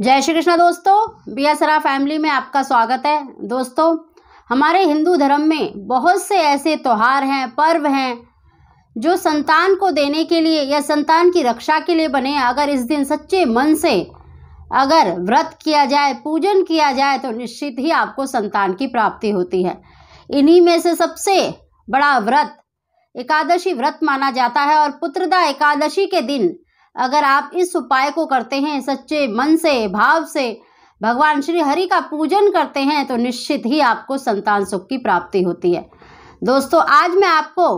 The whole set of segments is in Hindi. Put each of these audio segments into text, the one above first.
जय श्री कृष्ण दोस्तों बी फैमिली में आपका स्वागत है दोस्तों हमारे हिंदू धर्म में बहुत से ऐसे त्यौहार हैं पर्व हैं जो संतान को देने के लिए या संतान की रक्षा के लिए बने अगर इस दिन सच्चे मन से अगर व्रत किया जाए पूजन किया जाए तो निश्चित ही आपको संतान की प्राप्ति होती है इन्हीं में से सबसे बड़ा व्रत एकादशी व्रत माना जाता है और पुत्रदा एकादशी के दिन अगर आप इस उपाय को करते हैं सच्चे मन से भाव से भगवान श्री हरि का पूजन करते हैं तो निश्चित ही आपको संतान सुख की प्राप्ति होती है दोस्तों आज मैं आपको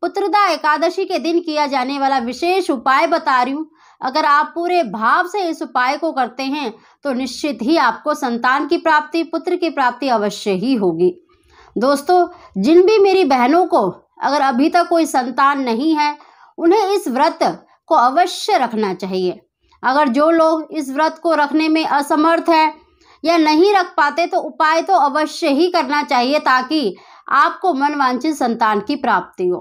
पुत्रदा एकादशी के दिन किया जाने वाला विशेष उपाय बता रही हूँ अगर आप पूरे भाव से इस उपाय को करते हैं तो निश्चित ही आपको संतान की प्राप्ति पुत्र की प्राप्ति अवश्य ही होगी दोस्तों जिन भी मेरी बहनों को अगर अभी तक कोई संतान नहीं है उन्हें इस व्रत को अवश्य रखना चाहिए अगर जो लोग इस व्रत को रखने में असमर्थ हैं या नहीं रख पाते तो उपाय तो अवश्य ही करना चाहिए ताकि आपको मनवांछित संतान की प्राप्ति हो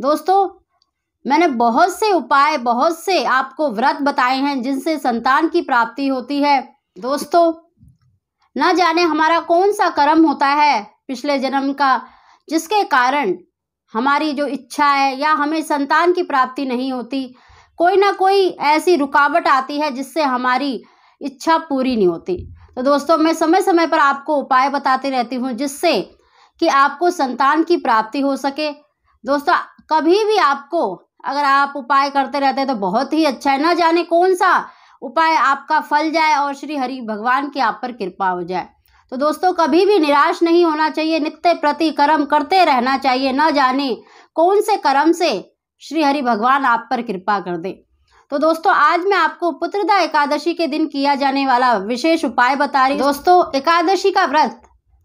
दोस्तों मैंने बहुत से उपाय बहुत से आपको व्रत बताए हैं जिनसे संतान की प्राप्ति होती है दोस्तों न जाने हमारा कौन सा कर्म होता है पिछले जन्म का जिसके कारण हमारी जो इच्छा है या हमें संतान की प्राप्ति नहीं होती कोई ना कोई ऐसी रुकावट आती है जिससे हमारी इच्छा पूरी नहीं होती तो दोस्तों मैं समय समय पर आपको उपाय बताती रहती हूँ जिससे कि आपको संतान की प्राप्ति हो सके दोस्तों कभी भी आपको अगर आप उपाय करते रहते हैं तो बहुत ही अच्छा है ना जाने कौन सा उपाय आपका फल जाए और श्री हरि भगवान की आप पर कृपा हो जाए तो दोस्तों कभी भी निराश नहीं होना चाहिए नित्य प्रति कर्म करते रहना चाहिए न जाने कौन से कर्म से श्री हरि भगवान आप पर कृपा कर दे तो दोस्तों आज मैं आपको पुत्रदा एकादशी के दिन किया जाने वाला विशेष उपाय बता रही दोस्तों एकादशी का व्रत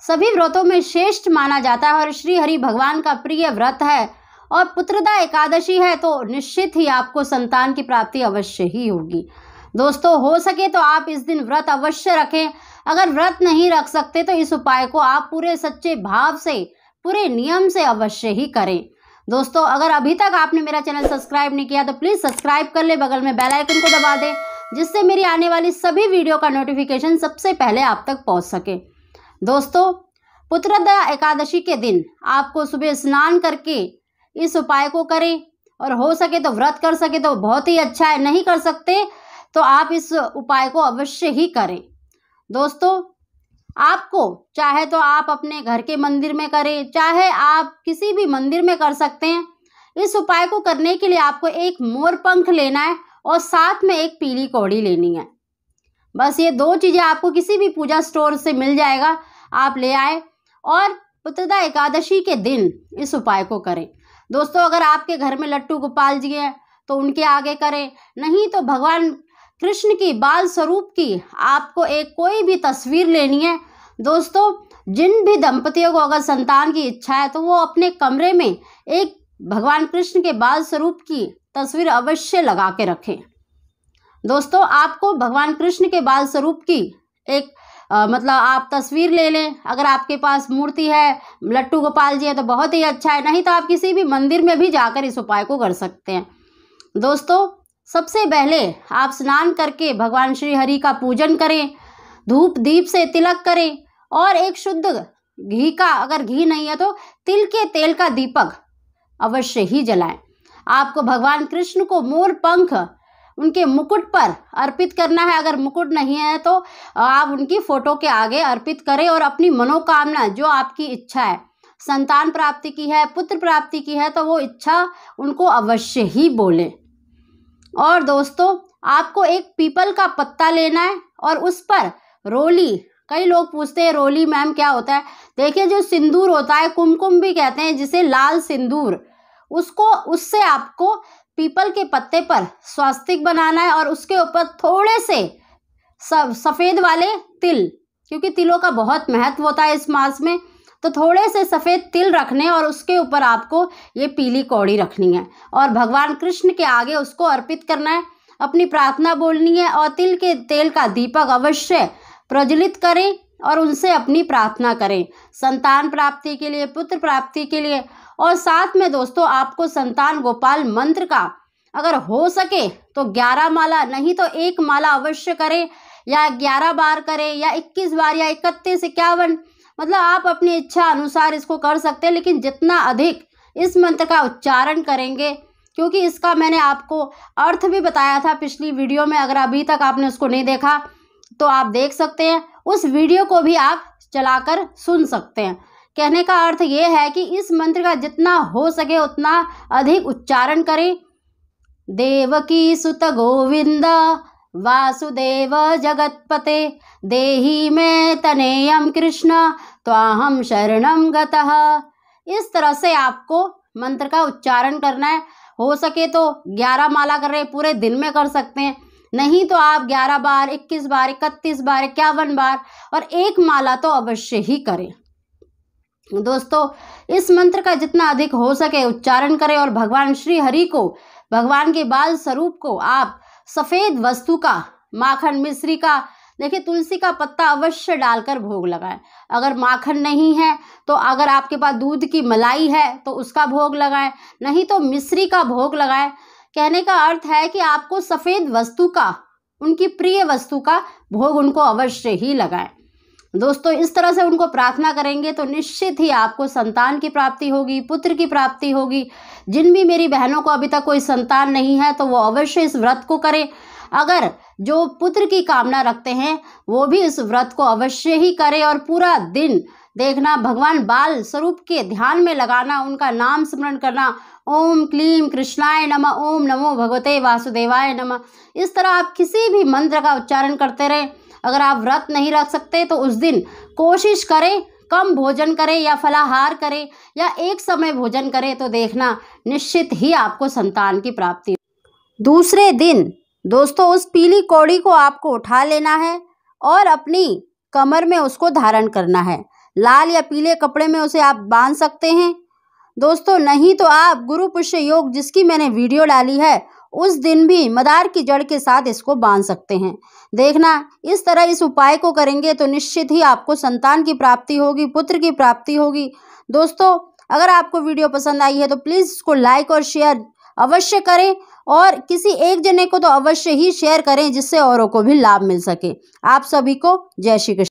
सभी व्रतों में श्रेष्ठ माना जाता है और श्री हरि भगवान का प्रिय व्रत है और पुत्रदा एकादशी है तो निश्चित ही आपको संतान की प्राप्ति अवश्य ही होगी दोस्तों हो सके तो आप इस दिन व्रत अवश्य रखें अगर व्रत नहीं रख सकते तो इस उपाय को आप पूरे सच्चे भाव से पूरे नियम से अवश्य ही करें दोस्तों अगर अभी तक आपने मेरा चैनल सब्सक्राइब नहीं किया तो प्लीज़ सब्सक्राइब कर ले बगल में बेल आइकन को दबा दें जिससे मेरी आने वाली सभी वीडियो का नोटिफिकेशन सबसे पहले आप तक पहुंच सके दोस्तों पुत्रदा एकादशी के दिन आपको सुबह स्नान करके इस उपाय को करें और हो सके तो व्रत कर सके तो बहुत ही अच्छा है नहीं कर सकते तो आप इस उपाय को अवश्य ही करें दोस्तों आपको चाहे तो आप अपने घर के मंदिर में करें चाहे आप किसी भी मंदिर में कर सकते हैं इस उपाय को करने के लिए आपको एक मोर पंख लेना है और साथ में एक पीली कौड़ी लेनी है बस ये दो चीज़ें आपको किसी भी पूजा स्टोर से मिल जाएगा आप ले आए और पुत्रदा एकादशी के दिन इस उपाय को करें दोस्तों अगर आपके घर में लट्टू गोपाल जी हैं तो उनके आगे करें नहीं तो भगवान कृष्ण की बाल स्वरूप की आपको एक कोई भी तस्वीर लेनी है दोस्तों जिन भी दंपतियों को अगर संतान की इच्छा है तो वो अपने कमरे में एक भगवान कृष्ण के बाल स्वरूप की तस्वीर अवश्य लगा के रखें दोस्तों आपको भगवान कृष्ण के बाल स्वरूप की एक आ, मतलब आप तस्वीर ले लें अगर आपके पास मूर्ति है लट्टू गोपाल जी है तो बहुत ही अच्छा है नहीं तो आप किसी भी मंदिर में भी जाकर इस उपाय को कर सकते हैं दोस्तों सबसे पहले आप स्नान करके भगवान श्री हरि का पूजन करें धूप दीप से तिलक करें और एक शुद्ध घी का अगर घी नहीं है तो तिल के तेल का दीपक अवश्य ही जलाएं आपको भगवान कृष्ण को मोर पंख उनके मुकुट पर अर्पित करना है अगर मुकुट नहीं है तो आप उनकी फोटो के आगे अर्पित करें और अपनी मनोकामना जो आपकी इच्छा है संतान प्राप्ति की है पुत्र प्राप्ति की है तो वो इच्छा उनको अवश्य ही बोलें और दोस्तों आपको एक पीपल का पत्ता लेना है और उस पर रोली कई लोग पूछते हैं रोली मैम क्या होता है देखिए जो सिंदूर होता है कुमकुम भी कहते हैं जिसे लाल सिंदूर उसको उससे आपको पीपल के पत्ते पर स्वास्तिक बनाना है और उसके ऊपर थोड़े से सफ़ेद वाले तिल क्योंकि तिलों का बहुत महत्व होता है इस मास में तो थोड़े से सफ़ेद तिल रखने और उसके ऊपर आपको ये पीली कौड़ी रखनी है और भगवान कृष्ण के आगे उसको अर्पित करना है अपनी प्रार्थना बोलनी है और तिल के तेल का दीपक अवश्य प्रज्वलित करें और उनसे अपनी प्रार्थना करें संतान प्राप्ति के लिए पुत्र प्राप्ति के लिए और साथ में दोस्तों आपको संतान गोपाल मंत्र का अगर हो सके तो ग्यारह माला नहीं तो एक माला अवश्य करें या ग्यारह बार करें या इक्कीस बार या इकतीस इक्यावन मतलब आप अपनी इच्छा अनुसार इसको कर सकते हैं लेकिन जितना अधिक इस मंत्र का उच्चारण करेंगे क्योंकि इसका मैंने आपको अर्थ भी बताया था पिछली वीडियो में अगर अभी तक आपने उसको नहीं देखा तो आप देख सकते हैं उस वीडियो को भी आप चलाकर सुन सकते हैं कहने का अर्थ ये है कि इस मंत्र का जितना हो सके उतना अधिक उच्चारण करें देवकी सुत गोविंदा वासुदेव जगत्पते देही में तनेयम कृष्ण त्वाहम शरणम गतः इस तरह से आपको मंत्र का उच्चारण करना है हो सके तो ग्यारह माला कर रहे पूरे दिन में कर सकते हैं नहीं तो आप ग्यारह बार इक्कीस बार इकतीस बार इक्यावन बार और एक माला तो अवश्य ही करें दोस्तों इस मंत्र का जितना अधिक हो सके उच्चारण करें और भगवान श्री हरि को भगवान के बाल स्वरूप को आप सफ़ेद वस्तु का माखन मिश्री का देखिए तुलसी का पत्ता अवश्य डालकर भोग लगाएं अगर माखन नहीं है तो अगर आपके पास दूध की मलाई है तो उसका भोग लगाएं नहीं तो मिश्री का भोग लगाएं कहने का अर्थ है कि आपको सफ़ेद वस्तु का उनकी प्रिय वस्तु का भोग उनको अवश्य ही लगाएं दोस्तों इस तरह से उनको प्रार्थना करेंगे तो निश्चित ही आपको संतान की प्राप्ति होगी पुत्र की प्राप्ति होगी जिन भी मेरी बहनों को अभी तक कोई संतान नहीं है तो वो अवश्य इस व्रत को करें अगर जो पुत्र की कामना रखते हैं वो भी इस व्रत को अवश्य ही करें और पूरा दिन देखना भगवान बाल स्वरूप के ध्यान में लगाना उनका नाम स्मरण करना ओम क्लीम कृष्णाय नम ओम नमो भगवते वासुदेवाय नम इस तरह आप किसी भी मंत्र का उच्चारण करते रहें अगर आप व्रत नहीं रख सकते तो उस दिन कोशिश करें कम भोजन करें या फलाहार करें या एक समय भोजन करें तो देखना निश्चित ही आपको संतान की प्राप्ति दूसरे दिन दोस्तों उस पीली कौड़ी को आपको उठा लेना है और अपनी कमर में उसको धारण करना है लाल या पीले कपड़े में उसे आप बांध सकते हैं दोस्तों नहीं तो आप गुरु पुष्य योग जिसकी मैंने वीडियो डाली है उस दिन भी मदार की जड़ के साथ इसको बांध सकते हैं देखना इस तरह इस उपाय को करेंगे तो निश्चित ही आपको संतान की प्राप्ति होगी पुत्र की प्राप्ति होगी दोस्तों अगर आपको वीडियो पसंद आई है तो प्लीज़ इसको लाइक और शेयर अवश्य करें और किसी एक जने को तो अवश्य ही शेयर करें जिससे औरों को भी लाभ मिल सके आप सभी को जय श्री कृष्ण